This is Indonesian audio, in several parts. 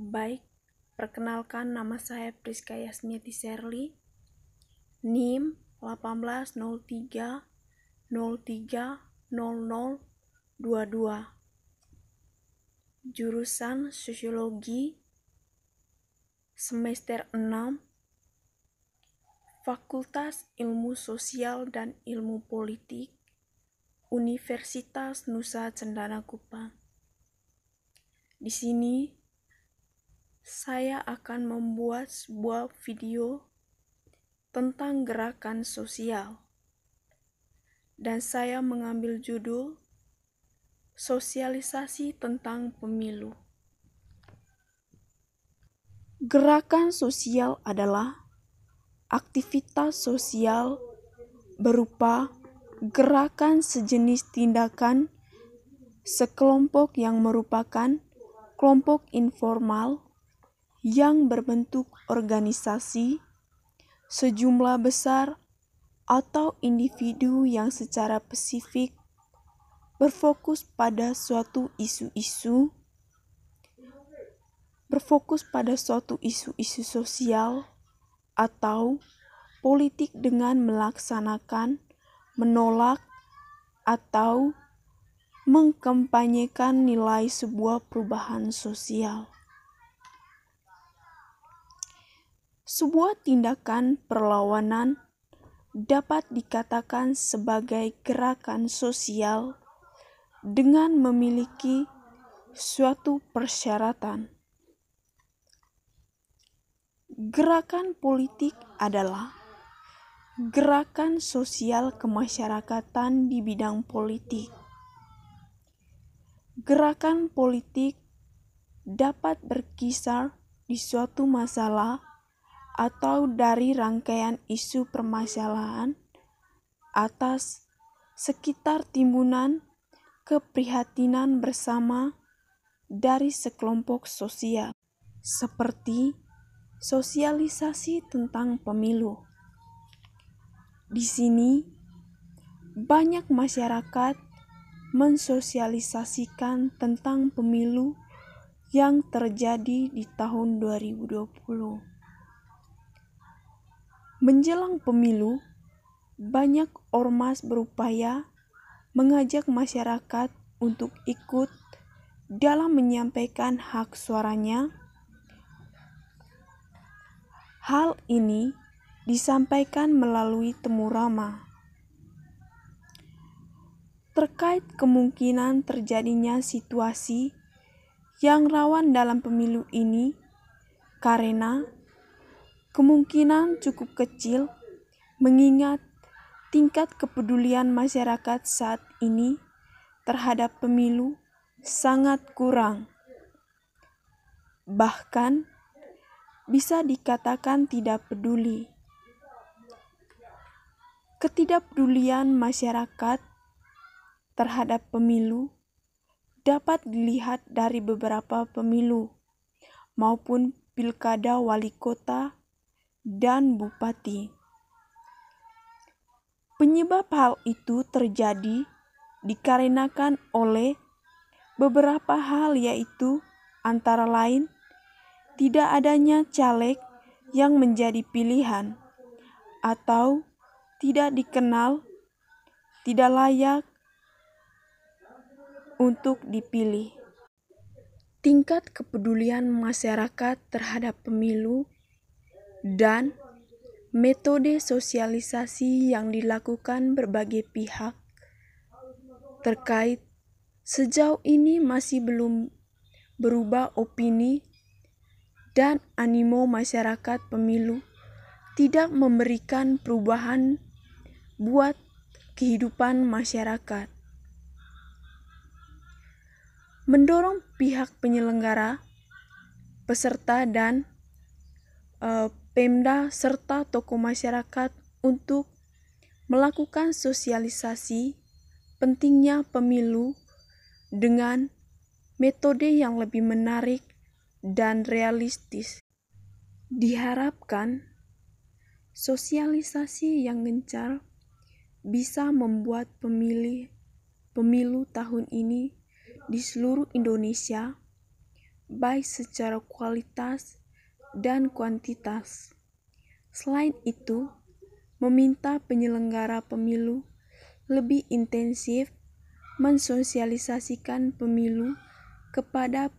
Baik, perkenalkan nama saya Priska Yasmiati Serli. NIM 1803030022, 03 00 22 jurusan Sosiologi semester 6 Fakultas Ilmu Sosial dan Ilmu Politik Universitas Nusa Cendana Kupang. Di sini saya akan membuat sebuah video tentang gerakan sosial. Dan saya mengambil judul Sosialisasi tentang Pemilu. Gerakan sosial adalah aktivitas sosial berupa gerakan sejenis tindakan sekelompok yang merupakan kelompok informal yang berbentuk organisasi, sejumlah besar, atau individu yang secara spesifik berfokus pada suatu isu-isu, berfokus pada suatu isu-isu sosial atau politik dengan melaksanakan, menolak, atau mengkampanyekan nilai sebuah perubahan sosial. sebuah tindakan perlawanan dapat dikatakan sebagai gerakan sosial dengan memiliki suatu persyaratan. Gerakan politik adalah gerakan sosial kemasyarakatan di bidang politik. Gerakan politik dapat berkisar di suatu masalah atau dari rangkaian isu permasalahan atas sekitar timbunan keprihatinan bersama dari sekelompok sosial, seperti sosialisasi tentang pemilu. Di sini, banyak masyarakat mensosialisasikan tentang pemilu yang terjadi di tahun 2020. Menjelang pemilu, banyak ormas berupaya mengajak masyarakat untuk ikut dalam menyampaikan hak suaranya. Hal ini disampaikan melalui temu rama terkait kemungkinan terjadinya situasi yang rawan dalam pemilu ini karena kemungkinan cukup kecil mengingat tingkat kepedulian masyarakat saat ini terhadap pemilu sangat kurang. Bahkan bisa dikatakan tidak peduli. Ketidakpedulian masyarakat terhadap pemilu dapat dilihat dari beberapa pemilu maupun pilkada wali kota dan bupati. Penyebab hal itu terjadi dikarenakan oleh beberapa hal yaitu antara lain tidak adanya caleg yang menjadi pilihan atau tidak dikenal, tidak layak untuk dipilih. Tingkat kepedulian masyarakat terhadap pemilu dan metode sosialisasi yang dilakukan berbagai pihak terkait sejauh ini masih belum berubah opini dan animo masyarakat pemilu tidak memberikan perubahan buat kehidupan masyarakat. Mendorong pihak penyelenggara, peserta, dan uh, Pemda serta toko masyarakat untuk melakukan sosialisasi pentingnya pemilu dengan metode yang lebih menarik dan realistis. Diharapkan sosialisasi yang gencar bisa membuat pemilih pemilu tahun ini di seluruh Indonesia baik secara kualitas dan kuantitas. Selain itu, meminta penyelenggara pemilu lebih intensif mensosialisasikan pemilu kepada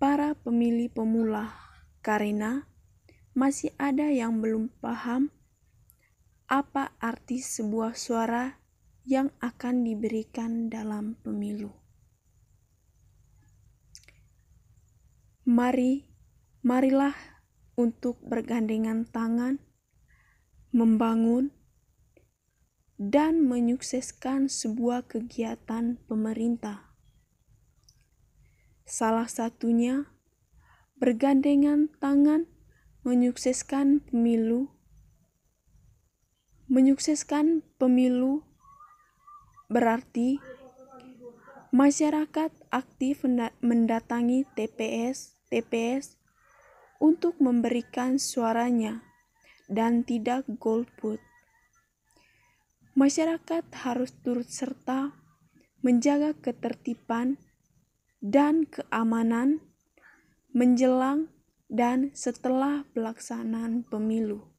para pemilih pemula karena masih ada yang belum paham apa arti sebuah suara yang akan diberikan dalam pemilu. Mari Marilah untuk bergandengan tangan, membangun, dan menyukseskan sebuah kegiatan pemerintah. Salah satunya bergandengan tangan menyukseskan pemilu, menyukseskan pemilu berarti masyarakat aktif mendatangi TPS, TPS untuk memberikan suaranya dan tidak golput. Masyarakat harus turut serta menjaga ketertiban dan keamanan menjelang dan setelah pelaksanaan pemilu.